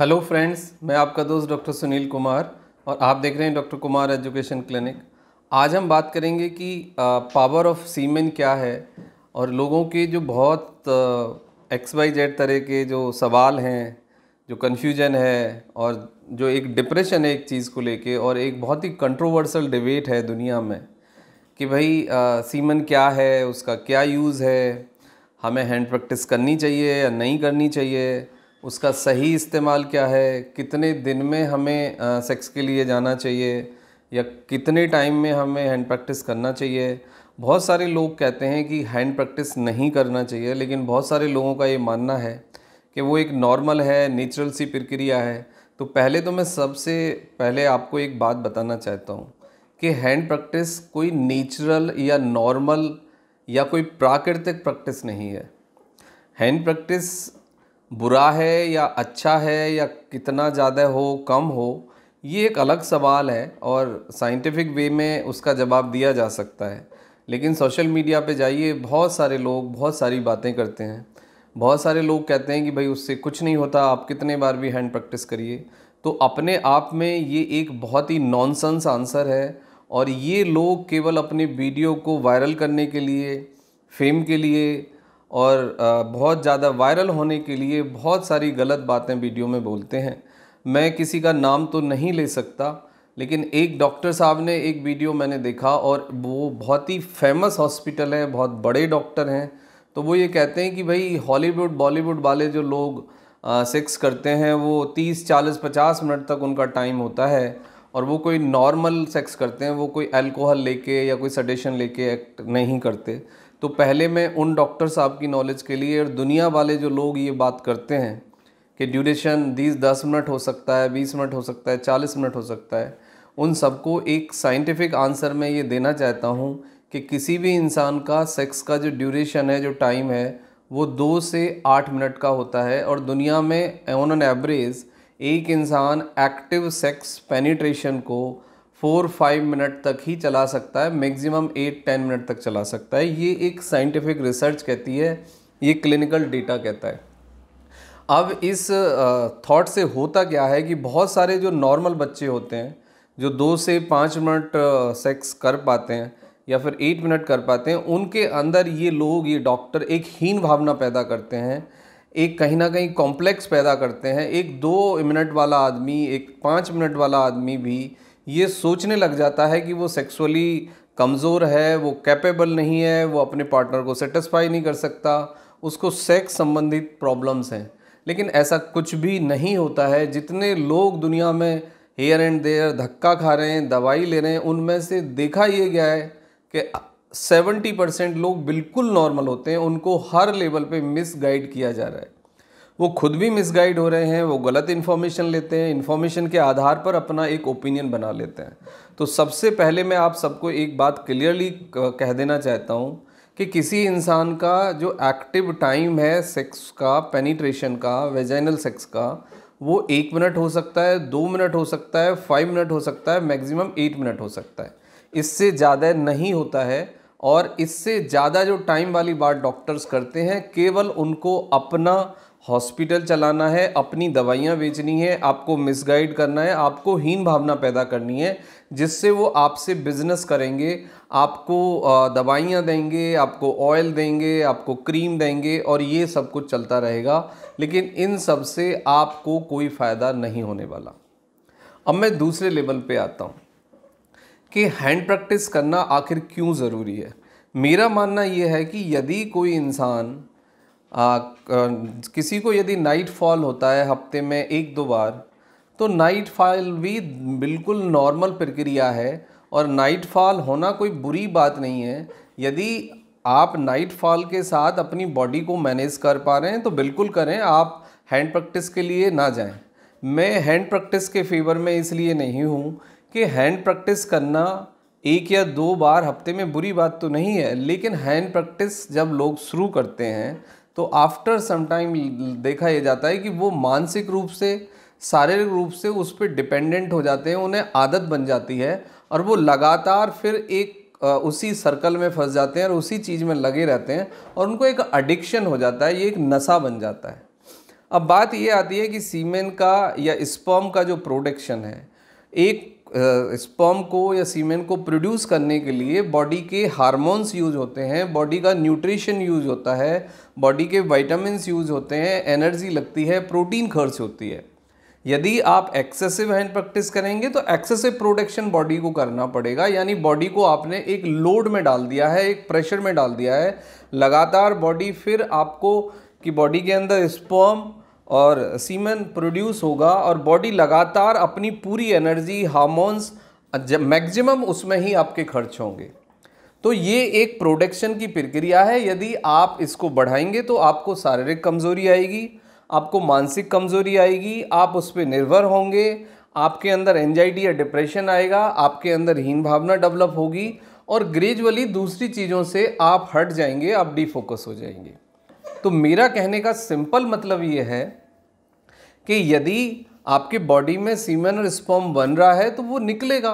hello friends मैं आपका दोस्त डॉक्टर सुनील कुमार और आप देख रहे हैं डॉक्टर कुमार एजुकेशन क्लिनिक आज हम बात करेंगे कि पावर ऑफ सीमेन क्या है और लोगों के जो बहुत एक्स वाई जेड तरह के जो सवाल हैं जो कन्फ्यूजन है और जो एक डिप्रेशन है एक चीज़ को लेके और एक बहुत ही कंट्रोवर्सल डिबेट है दुनिया में कि भाई सीमन क्या है उसका क्या यूज़ है हमें हैंड प्रैक्टिस करनी चाहिए या नहीं करनी चाहिए उसका सही इस्तेमाल क्या है कितने दिन में हमें सेक्स के लिए जाना चाहिए या कितने टाइम में हमें हैंड प्रैक्टिस करना चाहिए बहुत सारे लोग कहते हैं कि हैंड प्रैक्टिस नहीं करना चाहिए लेकिन बहुत सारे लोगों का ये मानना है कि वो एक नॉर्मल है नेचुरल सी प्रक्रिया है तो पहले तो मैं सबसे पहले आपको एक बात बताना चाहता हूँ कि हैंड प्रैक्टिस कोई नेचुरल या नॉर्मल या कोई प्राकृतिक प्रैक्टिस नहीं है हैंड प्रैक्टिस बुरा है या अच्छा है या कितना ज़्यादा हो कम हो ये एक अलग सवाल है और साइंटिफिक वे में उसका जवाब दिया जा सकता है लेकिन सोशल मीडिया पे जाइए बहुत सारे लोग बहुत सारी बातें करते हैं बहुत सारे लोग कहते हैं कि भाई उससे कुछ नहीं होता आप कितने बार भी हैंड प्रैक्टिस करिए तो अपने आप में ये एक बहुत ही नॉनसेंस आंसर है और ये लोग केवल अपने वीडियो को वायरल करने के लिए फेम के लिए और बहुत ज़्यादा वायरल होने के लिए बहुत सारी गलत बातें वीडियो में बोलते हैं मैं किसी का नाम तो नहीं ले सकता लेकिन एक डॉक्टर साहब ने एक वीडियो मैंने देखा और वो बहुत ही फेमस हॉस्पिटल है बहुत बड़े डॉक्टर हैं तो वो ये कहते हैं कि भाई हॉलीवुड बॉलीवुड वाले जो लोग सेक्स करते हैं वो तीस चालीस पचास मिनट तक उनका टाइम होता है और वो कोई नॉर्मल सेक्स करते हैं वो कोई अल्कोहल लेके या कोई सडेशन लेके एक्ट नहीं करते तो पहले मैं उन डॉक्टर साहब की नॉलेज के लिए और दुनिया वाले जो लोग ये बात करते हैं कि ड्यूरेशन दीज दस मिनट हो सकता है बीस मिनट हो सकता है चालीस मिनट हो सकता है उन सबको एक साइंटिफिक आंसर मैं ये देना चाहता हूँ कि किसी भी इंसान का सेक्स का जो ड्यूरेशन है जो टाइम है वो दो से आठ मिनट का होता है और दुनिया में ऑन एन एवरेज एक इंसान एक्टिव सेक्स पेनिट्रेशन को फोर फाइव मिनट तक ही चला सकता है मैक्सिमम एट टेन मिनट तक चला सकता है ये एक साइंटिफिक रिसर्च कहती है ये क्लिनिकल डेटा कहता है अब इस थॉट से होता क्या है कि बहुत सारे जो नॉर्मल बच्चे होते हैं जो दो से पाँच मिनट सेक्स कर पाते हैं या फिर एट मिनट कर पाते हैं उनके अंदर ये लोग ये डॉक्टर एक हीन भावना पैदा करते हैं एक कहीं ना कहीं कॉम्प्लेक्स पैदा करते हैं एक दो मिनट वाला आदमी एक पाँच मिनट वाला आदमी भी ये सोचने लग जाता है कि वो सेक्सुअली कमज़ोर है वो कैपेबल नहीं है वो अपने पार्टनर को सेटिस्फाई नहीं कर सकता उसको सेक्स संबंधित प्रॉब्लम्स हैं लेकिन ऐसा कुछ भी नहीं होता है जितने लोग दुनिया में हेयर एंड देयर धक्का खा रहे हैं दवाई ले रहे हैं उनमें से देखा ये गया है कि सेवेंटी परसेंट लोग बिल्कुल नॉर्मल होते हैं उनको हर लेवल पे मिसगाइड किया जा रहा है वो खुद भी मिसगाइड हो रहे हैं वो गलत इन्फॉर्मेशन लेते हैं इन्फॉर्मेशन के आधार पर अपना एक ओपिनियन बना लेते हैं तो सबसे पहले मैं आप सबको एक बात क्लियरली कह देना चाहता हूँ कि किसी इंसान का जो एक्टिव टाइम है सेक्स का पेनिट्रेशन का वेजाइनल सेक्स का वो एक मिनट हो सकता है दो मिनट हो सकता है फाइव मिनट हो सकता है मैक्सिमम एट मिनट हो सकता है इससे ज़्यादा नहीं होता है और इससे ज़्यादा जो टाइम वाली बात डॉक्टर्स करते हैं केवल उनको अपना हॉस्पिटल चलाना है अपनी दवाइयाँ बेचनी है आपको मिसगाइड करना है आपको हीन भावना पैदा करनी है जिससे वो आपसे बिजनेस करेंगे आपको दवाइयाँ देंगे आपको ऑयल देंगे आपको क्रीम देंगे और ये सब कुछ चलता रहेगा लेकिन इन सब से आपको कोई फ़ायदा नहीं होने वाला अब मैं दूसरे लेवल पे आता हूँ कि हैंड प्रैक्टिस करना आखिर क्यों ज़रूरी है मेरा मानना यह है कि यदि कोई इंसान आ, किसी को यदि नाइट फॉल होता है हफ्ते में एक दो बार तो नाइट फॉल भी बिल्कुल नॉर्मल प्रक्रिया है और नाइट फॉल होना कोई बुरी बात नहीं है यदि आप नाइट फॉल के साथ अपनी बॉडी को मैनेज कर पा रहे हैं तो बिल्कुल करें आप हैंड प्रैक्टिस के लिए ना जाएं मैं हैंड प्रैक्टिस के फेवर में इसलिए नहीं हूँ कि हैंड प्रैक्टिस करना एक या दो बार हफ्ते में बुरी बात तो नहीं है लेकिन हैंड प्रैक्टिस जब लोग शुरू करते हैं तो आफ्टर समटाइम देखा यह जाता है कि वो मानसिक रूप से शारीरिक रूप से उस पर डिपेंडेंट हो जाते हैं उन्हें आदत बन जाती है और वो लगातार फिर एक उसी सर्कल में फंस जाते हैं और उसी चीज़ में लगे रहते हैं और उनको एक एडिक्शन हो जाता है ये एक नशा बन जाता है अब बात ये आती है कि सीमेन का या स्पर्म का जो प्रोडक्शन है एक स्पर्म को या सीमेन को प्रोड्यूस करने के लिए बॉडी के हार्मोन्स यूज होते हैं बॉडी का न्यूट्रिशन यूज होता है बॉडी के वाइटामस यूज होते हैं एनर्जी लगती है प्रोटीन खर्च होती है यदि आप एक्सेसिव हैंड प्रैक्टिस करेंगे तो एक्सेसिव प्रोटेक्शन बॉडी को करना पड़ेगा यानी बॉडी को आपने एक लोड में डाल दिया है एक प्रेशर में डाल दिया है लगातार बॉडी फिर आपको कि बॉडी के अंदर स्पर्म और सीमेन प्रोड्यूस होगा और बॉडी लगातार अपनी पूरी एनर्जी हार्मोन्स मैक्सिमम उसमें ही आपके खर्च होंगे तो ये एक प्रोडक्शन की प्रक्रिया है यदि आप इसको बढ़ाएंगे तो आपको शारीरिक कमज़ोरी आएगी आपको मानसिक कमज़ोरी आएगी आप उस पर निर्भर होंगे आपके अंदर एंजाइटी या डिप्रेशन आएगा आपके अंदर हीन भावना डेवलप होगी और ग्रेजुअली दूसरी चीज़ों से आप हट जाएंगे आप डिफोकस हो जाएंगे तो मेरा कहने का सिंपल मतलब ये है कि यदि आपके बॉडी में सीमन और स्पर्म बन रहा है तो वो निकलेगा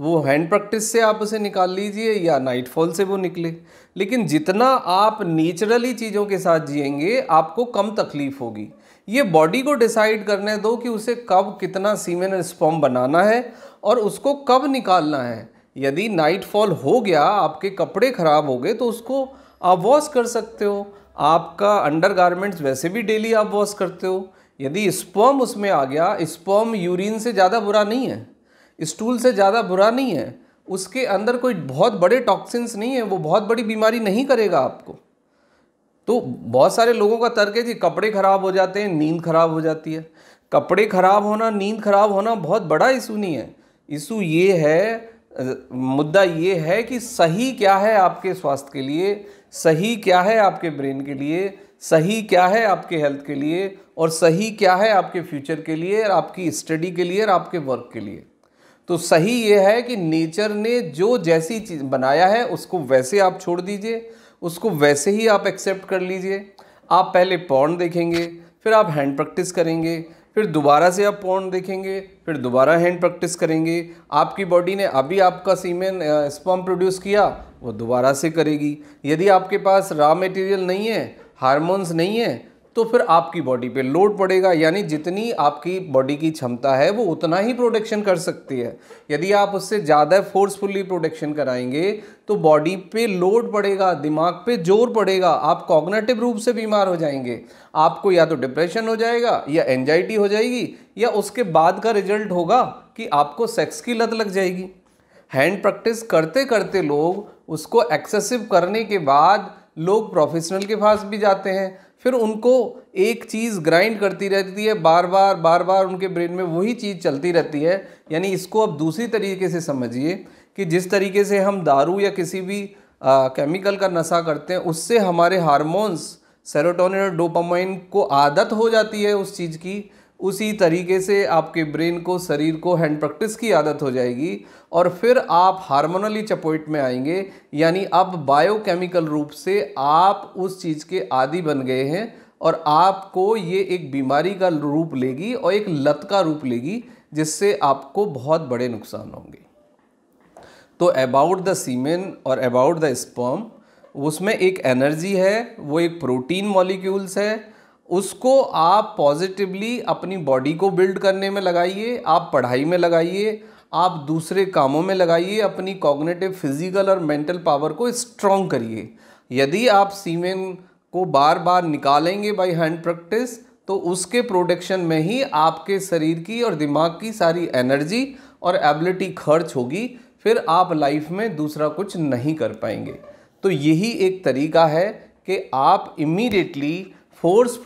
वो हैंड प्रैक्टिस से आप उसे निकाल लीजिए या नाइटफॉल से वो निकले लेकिन जितना आप नेचुरली चीज़ों के साथ जिएंगे आपको कम तकलीफ होगी ये बॉडी को डिसाइड करने दो कि उसे कब कितना सीमेन और स्पर्म बनाना है और उसको कब निकालना है यदि नाइटफॉल हो गया आपके कपड़े ख़राब हो गए तो उसको आप वॉश कर सकते हो आपका अंडर गारमेंट्स वैसे भी डेली आप वॉश करते हो यदि स्पर्म उसमें आ गया स्पर्म यूरिन से ज़्यादा बुरा नहीं है स्टूल से ज़्यादा बुरा नहीं है उसके अंदर कोई बहुत बड़े टॉक्सिन्स नहीं है वो बहुत बड़ी बीमारी नहीं करेगा आपको तो बहुत सारे लोगों का तर्क है जी कपड़े ख़राब हो जाते हैं नींद ख़राब हो जाती है कपड़े ख़राब होना नींद ख़राब होना बहुत बड़ा इशू नहीं है इशू ये है मुद्दा ये है कि सही क्या है आपके स्वास्थ्य के लिए सही क्या है आपके ब्रेन के लिए सही क्या है आपके हेल्थ के लिए और सही क्या है आपके फ्यूचर के लिए और आपकी स्टडी के लिए और आपके वर्क के लिए तो सही ये है कि नेचर ने जो जैसी चीज़ बनाया है उसको वैसे आप छोड़ दीजिए उसको वैसे ही आप एक्सेप्ट कर लीजिए आप पहले पॉन्ड देखेंगे फिर आप हैंड प्रैक्टिस करेंगे फिर दोबारा से आप पॉन्ड देखेंगे फिर दोबारा हैंड प्रैक्टिस करेंगे आपकी बॉडी ने अभी आपका सीमेन स्पम प्रोड्यूस किया वो दोबारा से करेगी यदि आपके पास रॉ मटेरियल नहीं है हार्मोन्स नहीं है तो फिर आपकी बॉडी पे लोड पड़ेगा यानी जितनी आपकी बॉडी की क्षमता है वो उतना ही प्रोडक्शन कर सकती है यदि आप उससे ज़्यादा फोर्सफुली प्रोडक्शन कराएंगे तो बॉडी पे लोड पड़ेगा दिमाग पे जोर पड़ेगा आप कॉग्नेटिव रूप से बीमार हो जाएंगे आपको या तो डिप्रेशन हो जाएगा या एनजाइटी हो जाएगी या उसके बाद का रिजल्ट होगा कि आपको सेक्स की लत लग जाएगी हैंड प्रैक्टिस करते करते लोग उसको एक्सेसिव करने के बाद लोग प्रोफेशनल के पास भी जाते हैं फिर उनको एक चीज़ ग्राइंड करती रहती है बार बार बार बार उनके ब्रेन में वही चीज़ चलती रहती है यानी इसको अब दूसरी तरीके से समझिए कि जिस तरीके से हम दारू या किसी भी आ, केमिकल का नशा करते हैं उससे हमारे हारमोन्स सेरोटोनिन और डोपामाइन को आदत हो जाती है उस चीज़ की उसी तरीके से आपके ब्रेन को शरीर को हैंड प्रैक्टिस की आदत हो जाएगी और फिर आप हार्मोनली चपोइट में आएंगे यानी अब बायोकेमिकल रूप से आप उस चीज़ के आदि बन गए हैं और आपको ये एक बीमारी का रूप लेगी और एक लत का रूप लेगी जिससे आपको बहुत बड़े नुकसान होंगे तो अबाउट द सीमेन और अबाउट द स्पर्म उसमें एक एनर्जी है वो एक प्रोटीन मॉलिक्यूल्स है उसको आप पॉजिटिवली अपनी बॉडी को बिल्ड करने में लगाइए आप पढ़ाई में लगाइए आप दूसरे कामों में लगाइए अपनी कॉग्नेटिव फिजिकल और मेंटल पावर को स्ट्रॉन्ग करिए यदि आप सीमेन को बार बार निकालेंगे बाई हैंड प्रैक्टिस तो उसके प्रोडक्शन में ही आपके शरीर की और दिमाग की सारी एनर्जी और एबिलिटी खर्च होगी फिर आप लाइफ में दूसरा कुछ नहीं कर पाएंगे तो यही एक तरीका है कि आप immediately 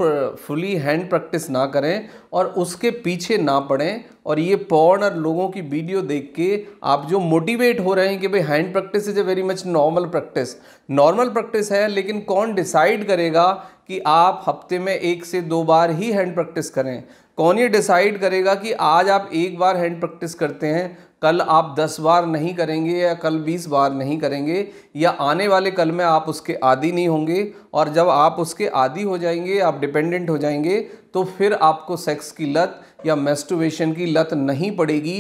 forcefully hand practice ना करें और उसके पीछे ना पड़ें और ये पॉर्न और लोगों की वीडियो देख के आप जो मोटिवेट हो रहे हैं कि भाई hand practice is a very much normal practice normal practice है लेकिन कौन डिसाइड करेगा कि आप हफ्ते में एक से दो बार ही हैंड प्रैक्टिस करें कौन ये डिसाइड करेगा कि आज आप एक बार हैंड प्रैक्टिस करते हैं कल आप दस बार नहीं करेंगे या कल बीस बार नहीं करेंगे या आने वाले कल में आप उसके आदि नहीं होंगे और जब आप उसके आदि हो जाएंगे आप डिपेंडेंट हो जाएंगे तो फिर आपको सेक्स की लत या मेस्टुवेशन की लत नहीं पड़ेगी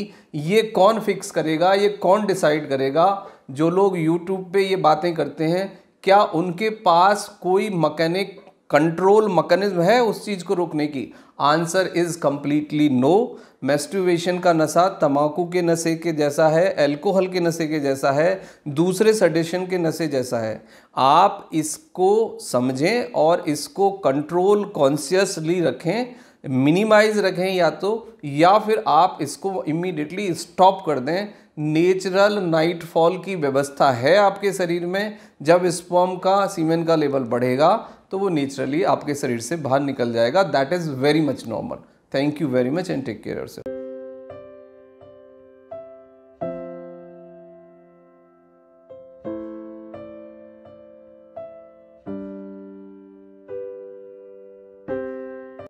ये कौन फिक्स करेगा ये कौन डिसाइड करेगा जो लोग यूट्यूब पे ये बातें करते हैं क्या उनके पास कोई मकैनिक कंट्रोल मकनिज्म है उस चीज़ को रोकने की answer is completely no masturbation का नशा तम्बाकू के नशे के जैसा है अल्कोहल के नशे के जैसा है दूसरे सडेशन के नशे जैसा है आप इसको समझें और इसको कंट्रोल कॉन्शियसली रखें मिनिमाइज रखें या तो या फिर आप इसको इमीडिएटली स्टॉप कर दें नेचुरल नाइटफॉल की व्यवस्था है आपके शरीर में जब स्पर्म का सीमेन का लेवल बढ़ेगा तो वो नेचुरली आपके शरीर से बाहर निकल जाएगा that is very much normal thank you very much and take care sir